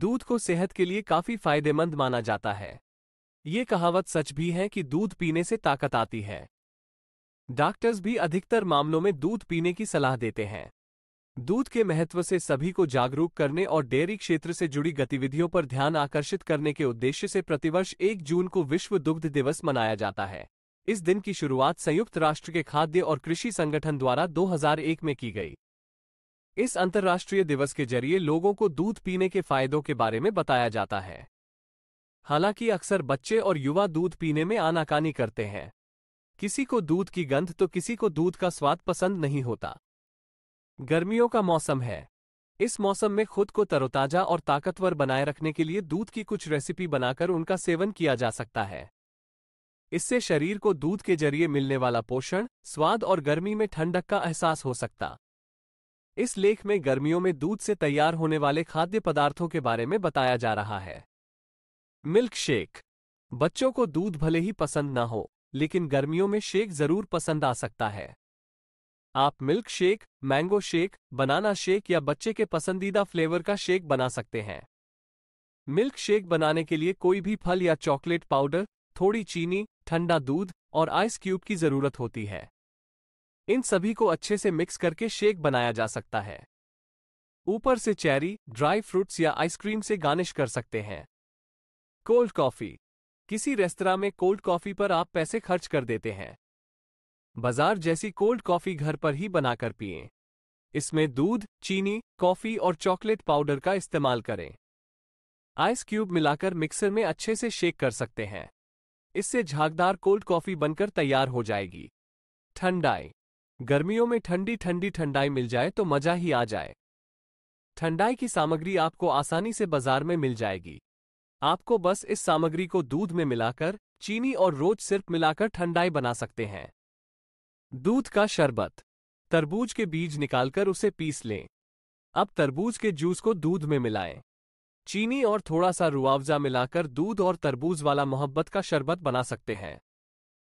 दूध को सेहत के लिए काफी फायदेमंद माना जाता है ये कहावत सच भी है कि दूध पीने से ताकत आती है डॉक्टर्स भी अधिकतर मामलों में दूध पीने की सलाह देते हैं दूध के महत्व से सभी को जागरूक करने और डेयरी क्षेत्र से जुड़ी गतिविधियों पर ध्यान आकर्षित करने के उद्देश्य से प्रतिवर्ष एक जून को विश्व दुग्ध दिवस मनाया जाता है इस दिन की शुरुआत संयुक्त राष्ट्र के खाद्य और कृषि संगठन द्वारा 2001 में की गई इस अंतर्राष्ट्रीय दिवस के जरिए लोगों को दूध पीने के फायदों के बारे में बताया जाता है हालांकि अक्सर बच्चे और युवा दूध पीने में आनाकानी करते हैं किसी को दूध की गंध तो किसी को दूध का स्वाद पसंद नहीं होता गर्मियों का मौसम है इस मौसम में खुद को तरोताजा और ताकतवर बनाए रखने के लिए दूध की कुछ रेसिपी बनाकर उनका सेवन किया जा सकता है इससे शरीर को दूध के जरिए मिलने वाला पोषण स्वाद और गर्मी में ठंडक का एहसास हो सकता इस लेख में गर्मियों में दूध से तैयार होने वाले खाद्य पदार्थों के बारे में बताया जा रहा है मिल्क शेक बच्चों को दूध भले ही पसंद ना हो लेकिन गर्मियों में शेक जरूर पसंद आ सकता है आप milk shake mango shake banana shake या बच्चे के पसंदीदा फ्लेवर का शेक बना सकते हैं मिल्क शेक बनाने के लिए कोई भी फल या चॉकलेट पाउडर थोड़ी चीनी ठंडा दूध और आइस क्यूब की जरूरत होती है इन सभी को अच्छे से मिक्स करके शेक बनाया जा सकता है ऊपर से चेरी ड्राई फ्रूट्स या आइसक्रीम से गार्निश कर सकते हैं कोल्ड कॉफ़ी किसी रेस्तरा में कोल्ड कॉफ़ी पर आप पैसे खर्च कर देते हैं बाजार जैसी कोल्ड कॉफ़ी घर पर ही बनाकर पिए इसमें दूध चीनी कॉफ़ी और चॉकलेट पाउडर का इस्तेमाल करें आइस क्यूब मिलाकर मिक्सर में अच्छे से शेक कर सकते हैं इससे झागदार कोल्ड कॉफ़ी बनकर तैयार हो जाएगी ठंडाई गर्मियों में ठंडी ठंडी ठंडाई मिल जाए तो मजा ही आ जाए ठंडाई की सामग्री आपको आसानी से बाजार में मिल जाएगी आपको बस इस सामग्री को दूध में मिलाकर चीनी और रोज सिर्फ मिलाकर ठंडाई बना सकते हैं दूध का शरबत तरबूज के बीज निकालकर उसे पीस लें अब तरबूज के जूस को दूध में मिलाएं चीनी और थोड़ा सा रुआवजा मिलाकर दूध और तरबूज वाला मोहब्बत का शरबत बना सकते हैं